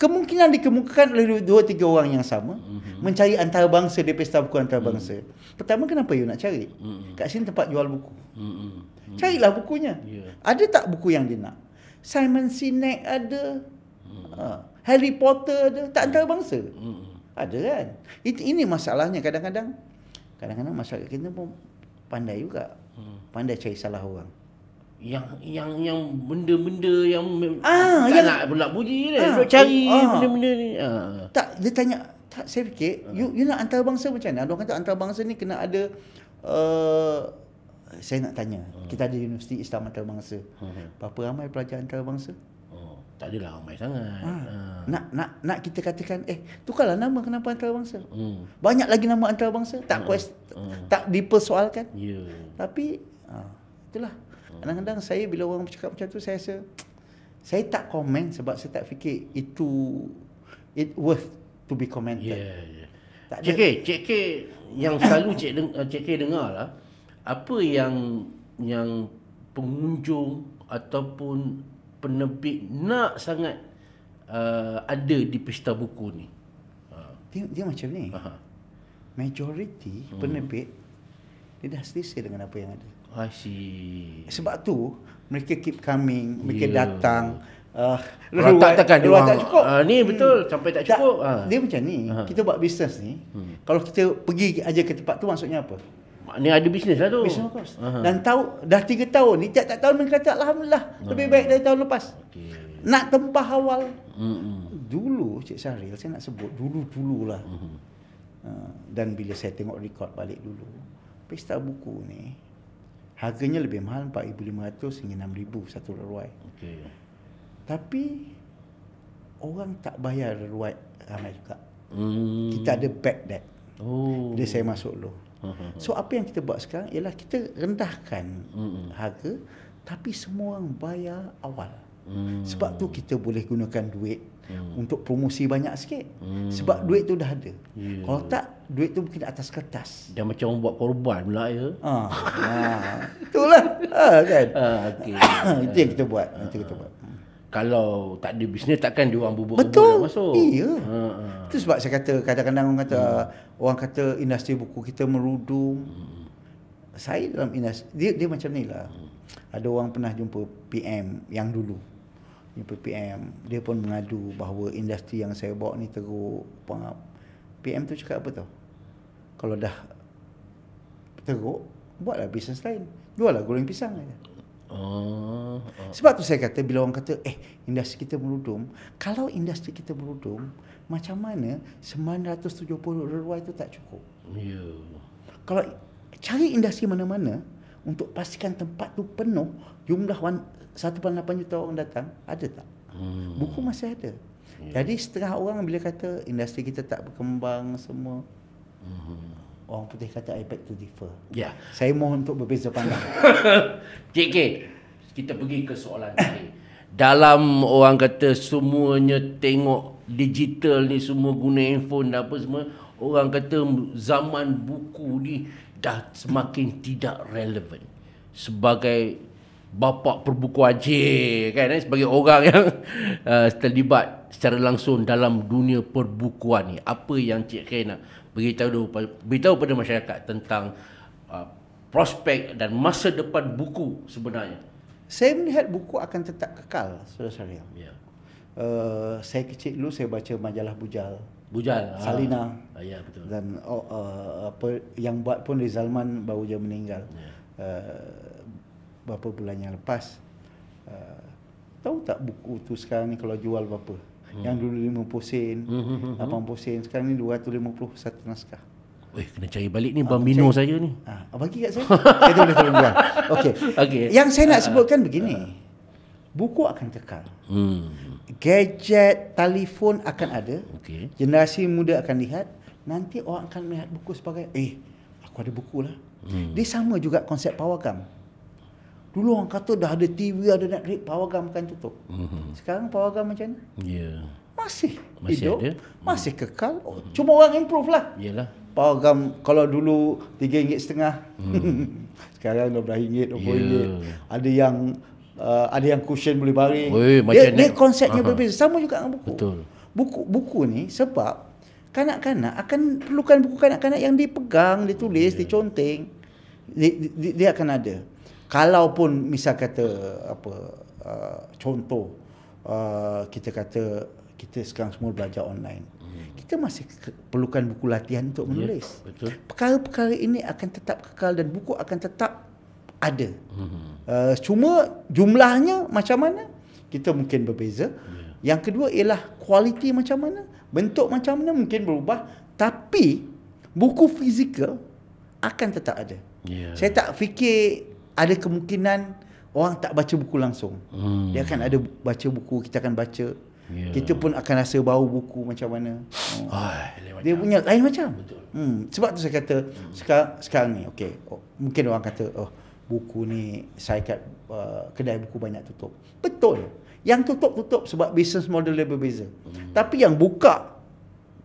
Speaker 1: kemungkinan dikemukakan oleh dua tiga orang yang sama mm-hmm. mencari antarabangsa di pesta buku antarabangsa. Mm-hmm. Pertama kenapa you nak cari? Mm-hmm. Kat sini tempat jual buku. Mm-hmm. Mm-hmm. Carilah bukunya. Yeah. Ada tak buku yang dia nak? Simon Sinek ada. Mm-hmm. Harry Potter ada. Tak antarabangsa. Mm-hmm. Ada kan? Ini masalahnya kadang-kadang. Kadang-kadang masyarakat kita pun pandai juga. Hmm. Pandai cari salah orang. Yang
Speaker 2: yang yang benda-benda yang ah, tak yang, nak pula puji ah, dia. cari eh, ah, benda-benda
Speaker 1: ni. Ah. Tak, dia tanya. Tak, saya fikir. Ah. You, you nak antarabangsa macam mana? Orang kata antarabangsa ni kena ada... Uh, saya nak tanya. Ah. Kita ada Universiti Islam Antarabangsa. Ah. Berapa ramai pelajar antarabangsa? tak ada lah, ramai sangat. Ha. Ha. Nak nak nak kita katakan eh tukarlah nama kenapa antarabangsa. Hmm. Banyak lagi nama antarabangsa tak ha. quest, ha. tak dipersoalkan. Ya. Yeah. Tapi ha. itulah. Hmm. Kadang-kadang ha. saya bila orang bercakap macam tu saya rasa saya tak komen sebab saya tak fikir itu it worth to be commented. Ya yeah, ya. yang
Speaker 2: selalu Cik dengar eh, Cik dengarlah apa yang yang pengunjung ataupun penerbit nak sangat uh, ada
Speaker 1: di pesta buku ni. Dia, ah. dia macam ni. Aha. Majority hmm. penerbit dia dah selesa dengan apa yang ada. Asyik. Sebab tu mereka keep coming, mereka ya. datang Uh, ah, ruang tak, tekan, ruang tak cukup uh, Ni betul hmm. Sampai tak cukup tak, uh. Dia macam ni uh. Kita buat bisnes ni hmm. Kalau kita pergi Aja ke tempat tu Maksudnya apa Ni ada bisnes lah tu. Bisnes of course. Aha. Dan tahu dah tiga tahun ni tiap-tiap tahun mereka kata alhamdulillah Aha. lebih baik dari tahun lepas. Okay. Nak tempah awal. Mm-hmm. Dulu Cik Syahril saya nak sebut dulu-dululah. Mm-hmm. Uh, dan bila saya tengok rekod balik dulu pesta buku ni harganya lebih mahal 4500 hingga 6000 satu reruai. Okey. Tapi orang tak bayar reruai ramai juga.
Speaker 3: Mm. Kita ada back
Speaker 1: that. Oh. Dia saya masuk dulu. Mhm. So apa yang kita buat sekarang ialah kita rendahkan uh-huh. harga tapi semua orang bayar awal. Hmm. Sebab tu kita boleh gunakan duit hmm. untuk promosi banyak sikit. Hmm. Sebab duit tu dah ada.
Speaker 3: Yeah. Kalau tak
Speaker 1: duit tu mungkin atas kertas. Dan macam orang buat korban pula ya. Ha. ha. Itulah. Ha kan. Ha okey.
Speaker 2: Itu yang kita buat. Itu kita buat kalau tak ada bisnes takkan dia orang bubuh betul
Speaker 1: masuk betul iya ha, ha. itu sebab saya kata kadang-kadang orang kata hmm. orang kata industri buku kita merudum hmm. saya dalam industri dia, dia macam ni lah hmm. ada orang pernah jumpa PM yang dulu jumpa PM dia pun mengadu bahawa industri yang saya bawa ni teruk PM tu cakap apa tau kalau dah teruk buatlah bisnes lain jual lah goreng pisang aja. Oh, oh. Sebab tu saya kata bila orang kata eh industri kita merudum, kalau industri kita merudum, macam mana 970 reruai itu tak cukup? Ya. Yeah. Kalau cari industri mana-mana untuk pastikan tempat tu penuh, jumlah 1.8 juta orang datang, ada tak?
Speaker 3: Hmm. Buku masih ada. Yeah. Jadi
Speaker 1: setengah orang bila kata industri kita tak berkembang semua. Mhm orang putih kata I beg to differ. Ya. Yeah. Saya mohon untuk berbeza pandang. JK,
Speaker 2: kita pergi ke soalan tadi. Dalam orang kata semuanya tengok digital ni semua guna handphone dan apa semua, orang kata zaman buku ni dah semakin tidak relevan. Sebagai bapa perbuku aje kan eh? sebagai orang yang uh, terlibat secara langsung dalam dunia perbukuan ni apa yang cik kena? beritahu beritahu pada masyarakat tentang uh, prospek dan masa depan buku sebenarnya.
Speaker 1: Saya melihat buku akan tetap kekal, Saudara Sariam. Ya. Uh, saya kecil dulu saya baca majalah Bujal. Bujal. Ah. Salina. Ah. ya betul. Dan oh, uh, apa yang buat pun Rizalman baru dia meninggal. Ya. Uh, berapa bulan yang lepas. Uh, tahu tak buku tu sekarang ni kalau jual berapa? hmm. yang dulu 50 sen, hmm, hmm, hmm. 80 hmm. sen, sekarang ni 251 naskah. Weh, kena cari balik ni ah, bambino cari. saya ni. Ah, bagi
Speaker 3: kat
Speaker 2: saya. saya boleh tolong buat. Okey. Okay. Yang saya nak ah, ah. sebutkan uh,
Speaker 1: begini. Buku akan kekal. Hmm. Gadget, telefon akan ada. Okay. Generasi muda akan lihat. Nanti orang akan melihat buku sebagai, eh, aku ada buku lah. Hmm. Dia sama juga konsep power gum. Dulu orang kata dah ada TV, ada Netflix, pawagam kan tutup. Mm-hmm. Sekarang pawagam macam ni? Ya. Yeah. Masih, masih hidup, ada. masih mhm. kekal. Oh, mm-hmm. Cuma orang improve lah. Yalah. Pawagam kalau dulu RM3.50, mm-hmm. sekarang RM12, RM20. Yeah. Ada yang uh, ada yang cushion boleh baring. Oi, dia, dia konsepnya uh-huh. berbeza. Sama juga dengan buku. Betul. Buku, buku ni sebab kanak-kanak akan perlukan buku kanak-kanak yang dipegang, ditulis, yeah. diconteng. dia, dia akan ada kalaupun misal kata apa uh, contoh uh, kita kata kita sekarang semua belajar online hmm. kita masih perlukan buku latihan untuk ya, menulis yeah, betul perkara-perkara ini akan tetap kekal dan buku akan tetap ada hmm. uh, cuma jumlahnya macam mana kita mungkin berbeza yeah. yang kedua ialah kualiti macam mana bentuk macam mana mungkin berubah tapi buku fizikal akan tetap ada yeah. saya tak fikir ada kemungkinan orang tak baca buku langsung.
Speaker 3: Hmm. Dia akan ada
Speaker 1: baca buku, kita akan baca. Yeah. Kita pun akan rasa bau buku macam mana. Oh. Ah, Ay, dia macam. punya lain macam. Betul. Hmm. Sebab tu saya kata hmm. sekarang, sekarang ni, okay. oh, mungkin orang kata, oh, buku ni saya kat uh, kedai buku banyak tutup. Betul. Yang tutup-tutup sebab business model dia berbeza. Hmm. Tapi yang buka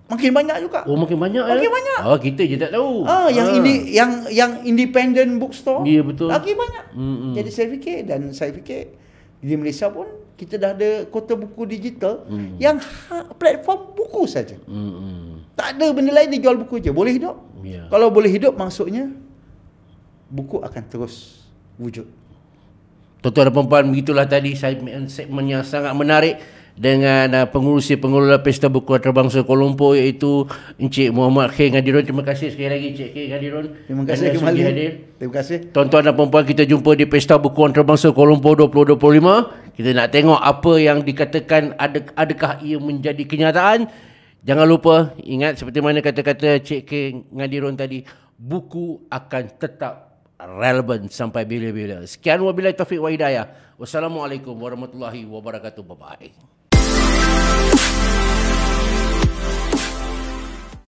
Speaker 1: makin banyak juga. Oh makin banyak makin ya? Makin banyak. Ah kita je tak tahu. Ah, ah. yang ini yang yang independent bookstore. Ya yeah, betul. Lagi banyak. Mm-hmm. Jadi saya fikir dan saya fikir di Malaysia pun kita dah ada kota buku digital mm-hmm. yang ha- platform buku saja. Mm-hmm. Tak ada benda lain dijual buku je. Boleh hidup? Yeah. Kalau boleh hidup maksudnya buku akan terus wujud. Tuan-tuan dan
Speaker 2: puan-puan, begitulah tadi segmen yang sangat menarik dengan uh, pengurusi pengelola Pesta Buku Antarabangsa Kuala Lumpur iaitu Encik Muhammad Khair Ngadirun Terima kasih sekali lagi Encik Khair Ngadirun. Terima kasih kembali. Terima kasih. Tuan-tuan dan puan-puan kita jumpa di Pesta Buku Antarabangsa Kuala Lumpur 2025. Kita nak tengok apa yang dikatakan adakah ia menjadi kenyataan. Jangan lupa ingat seperti mana kata-kata Encik Khair Ngadirun tadi. Buku akan tetap relevan sampai bila-bila. Sekian wabillahi taufiq wa hidayah. Wassalamualaikum warahmatullahi wabarakatuh. Bye-bye.